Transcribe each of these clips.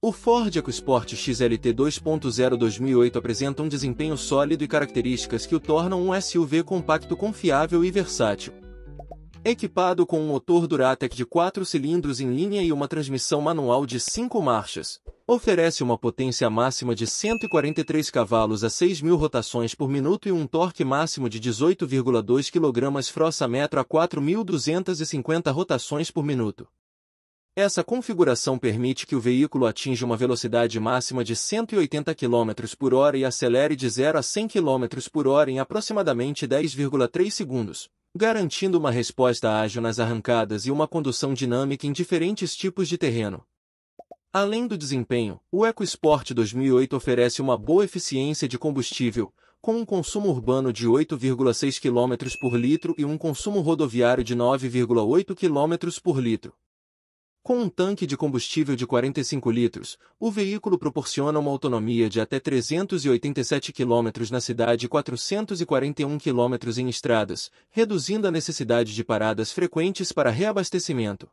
O Ford EcoSport XLT 2.0 2008 apresenta um desempenho sólido e características que o tornam um SUV compacto confiável e versátil. Equipado com um motor Duratec de 4 cilindros em linha e uma transmissão manual de 5 marchas, oferece uma potência máxima de 143 cavalos a 6.000 rotações por minuto e um torque máximo de 18,2 kg frossa metro a 4.250 rotações por minuto. Essa configuração permite que o veículo atinja uma velocidade máxima de 180 km por hora e acelere de 0 a 100 km por hora em aproximadamente 10,3 segundos, garantindo uma resposta ágil nas arrancadas e uma condução dinâmica em diferentes tipos de terreno. Além do desempenho, o EcoSport 2008 oferece uma boa eficiência de combustível, com um consumo urbano de 8,6 km por litro e um consumo rodoviário de 9,8 km por litro. Com um tanque de combustível de 45 litros, o veículo proporciona uma autonomia de até 387 km na cidade e 441 km em estradas, reduzindo a necessidade de paradas frequentes para reabastecimento.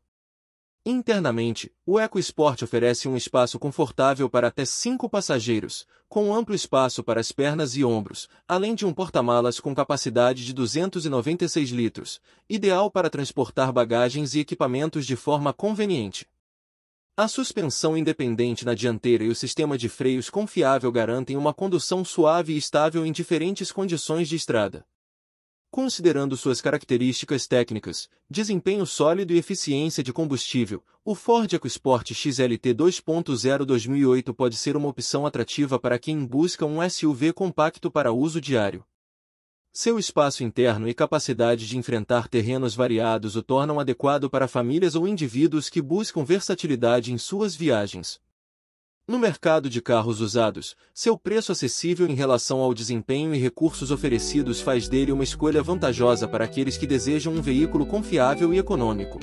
Internamente, o EcoSport oferece um espaço confortável para até cinco passageiros, com amplo espaço para as pernas e ombros, além de um porta-malas com capacidade de 296 litros, ideal para transportar bagagens e equipamentos de forma conveniente. A suspensão independente na dianteira e o sistema de freios confiável garantem uma condução suave e estável em diferentes condições de estrada. Considerando suas características técnicas, desempenho sólido e eficiência de combustível, o Ford EcoSport XLT 2.0 2008 pode ser uma opção atrativa para quem busca um SUV compacto para uso diário. Seu espaço interno e capacidade de enfrentar terrenos variados o tornam adequado para famílias ou indivíduos que buscam versatilidade em suas viagens. No mercado de carros usados, seu preço acessível em relação ao desempenho e recursos oferecidos faz dele uma escolha vantajosa para aqueles que desejam um veículo confiável e econômico.